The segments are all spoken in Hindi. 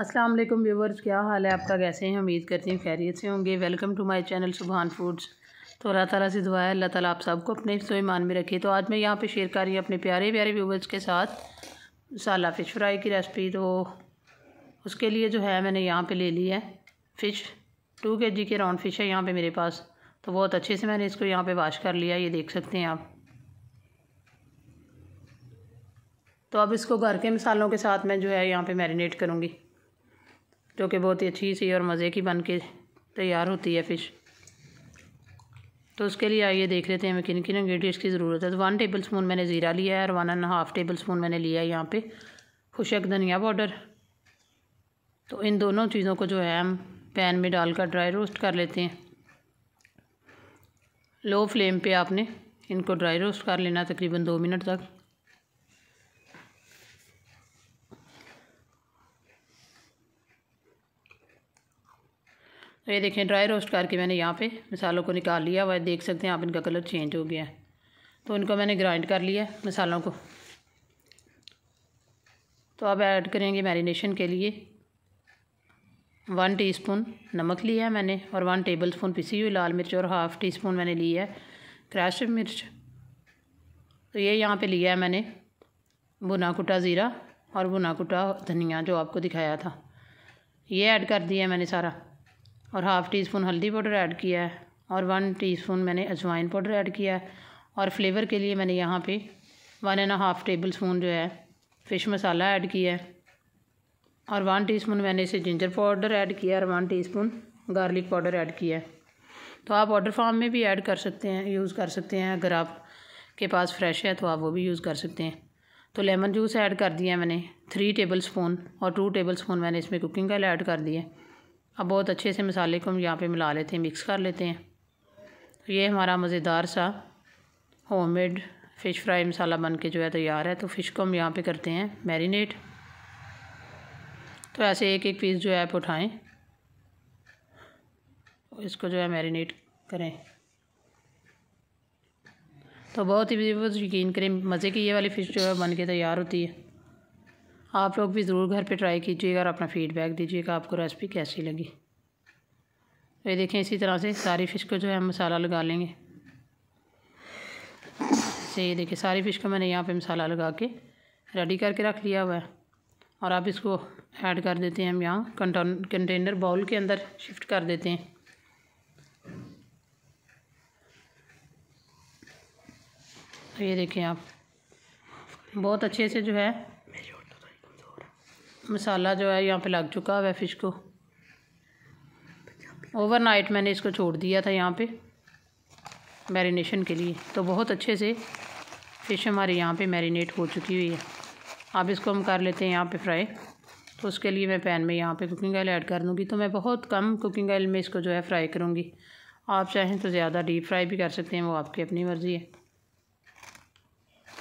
अस्सलाम वालेकुम व्यूवर्स क्या हाल है आपका कैसे हैं उम्मीद करती हूँ खैरियत से होंगे welcome to my channel Subhan foods तो अल्लाह ताला से दुआ है अल्लाह ताला आप सबको अपने तो ईमान में रखे तो आज मैं यहाँ पे शेयर कर रही हूँ अपने प्यारे प्यारे व्यूवर्स के साथ साला फ़िश फ्राई की रेसिपी तो उसके लिए जो है मैंने यहाँ पर ले ली है फ़िश टू के जी के राउंड फ़िश है यहाँ पर मेरे पास तो बहुत अच्छे से मैंने इसको यहाँ पर वाश कर लिया ये देख सकते हैं आप तो अब इसको घर के मसालों के साथ मैं जो है यहाँ पे मैरिनेट करूँगी जो कि बहुत ही अच्छी सी और मज़े की बन के तैयार होती है फ़िश तो उसके लिए आइए देख लेते हैं हमें किन किन इंग्रेडिएंट्स की ज़रूरत है तो वन टेबल स्पून मैंने ज़ीरा लिया है और one and half tablespoon मैंने लिया है यहाँ पे खुशक धनिया पाउडर तो इन दोनों चीज़ों को जो है हम पैन में डालकर ड्राई रोस्ट कर लेते हैं लो फ्लेम पे आपने इनको ड्राई रोस्ट कर लेना तकरीबन दो मिनट तक तो ये देखें ड्राई रोस्ट करके मैंने यहाँ पे मसालों को निकाल लिया हुआ देख सकते हैं आप इनका कलर चेंज हो गया है तो इनको मैंने ग्राइंड कर लिया मसालों को तो अब ऐड करेंगे मैरिनेशन के लिए वन टीस्पून नमक लिया है मैंने और वन टेबल स्पून पिसी हुई लाल मिर्च और हाफ़ टी स्पून मैंने लिया है क्रैश मिर्च तो ये यहाँ पे लिया है मैंने बुना कुटा ज़ीरा और बुना कुटा धनिया जो आपको दिखाया था ये ऐड कर दिया मैंने सारा और हाफ़ टी स्पून हल्दी पाउडर ऐड किया है और वन टीस्पून मैंने अजवाइन पाउडर ऐड किया है और फ्लेवर के लिए मैंने यहाँ पे one and half tablespoon जो है फ़िश मसाला ऐड किया है और वन टीस्पून मैंने इसे जिंजर पाउडर ऐड किया और one teaspoon garlic powder add किया है तो आप ऑर्डर फॉर्म में भी ऐड कर सकते हैं यूज़ कर सकते हैं अगर आप के पास फ्रेश है तो आप वो भी यूज़ कर सकते हैं तो लेमन जूस ऐड कर दिया मैंने थ्री टेबल स्पून और टू टेबल स्पून मैंने इसमें कुकिंग ऑयल ऐड कर दिया अब बहुत अच्छे से मसाले को हम यहाँ पे मिला लेते हैं मिक्स कर लेते हैं तो ये हमारा मज़ेदार सा होममेड फ़िश फ्राई मसाला बन के जो है तैयार है तो फ़िश को हम यहाँ पे करते हैं मैरिनेट तो ऐसे एक एक पीस जो है आप उठाएँ इसको जो है मैरिनेट करें तो बहुत ही यकीन करें मज़े की ये वाली फ़िश जो है बन के तैयार होती है आप लोग भी ज़रूर घर पे ट्राई कीजिएगा और अपना फीडबैक दीजिएगा आपको रेसिपी कैसी लगी तो ये देखें इसी तरह से सारी फ़िश को जो है हम मसाला लगा लेंगे से ये देखिए सारी फ़िश को मैंने यहाँ पे मसाला लगा के रेडी करके रख लिया हुआ है और आप इसको ऐड कर देते हैं हम यहाँ कंटेनर बाउल के अंदर शिफ्ट कर देते हैं तो ये देखें आप बहुत अच्छे से जो है मसाला जो है यहाँ पे लग चुका हुआ है फ़िश को ओवरनाइट मैंने इसको छोड़ दिया था यहाँ पे मैरिनेशन के लिए तो बहुत अच्छे से फ़िश हमारे यहाँ पे मैरिनेट हो चुकी हुई है अब इसको हम कर लेते हैं यहाँ पे फ्राई तो उसके लिए मैं पैन में यहाँ पे कुकिंग ऑयल ऐड कर दूँगी तो मैं बहुत कम कुकिंग ऑयल में इसको जो है फ्राई करूँगी आप चाहें तो ज़्यादा डीप फ्राई भी कर सकते हैं वो आपकी अपनी मर्ज़ी है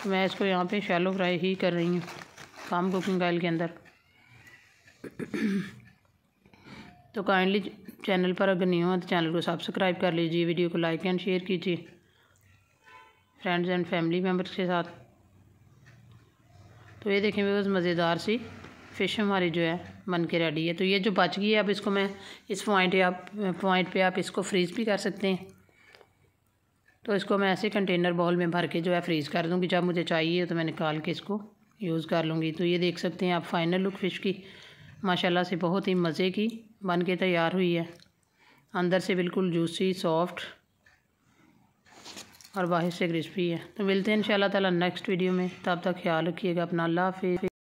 तो मैं इसको यहाँ पर शैलो फ्राई ही कर रही हूँ कम कुकिंग ऑयल के अंदर तो काइंडली चैनल पर अगर नहीं हो तो चैनल को सब्सक्राइब कर लीजिए वीडियो को लाइक एंड शेयर कीजिए फ्रेंड्स एंड फैमिली मेम्बर्स के साथ तो ये देखें बहुत मज़ेदार सी फ़िश हमारी जो है बन के रेडी है तो ये जो बच गई है अब इसको मैं इस पॉइंट आप पॉइंट पे आप इसको फ्रीज़ भी कर सकते हैं तो इसको मैं ऐसे कंटेनर बॉल में भर के जो है फ्रीज़ कर दूँगी जब मुझे चाहिए तो मैं निकाल के इसको यूज़ कर लूँगी तो ये देख सकते हैं आप फाइनल लुक फ़िश की माशाल्लाह से बहुत ही मज़े की बन के तैयार हुई है अंदर से बिल्कुल जूसी सॉफ्ट और बाहर से क्रिस्पी है तो मिलते हैं इन ताला नेक्स्ट वीडियो में तब तक ख्याल रखिएगा अपना अल्लाह हाफि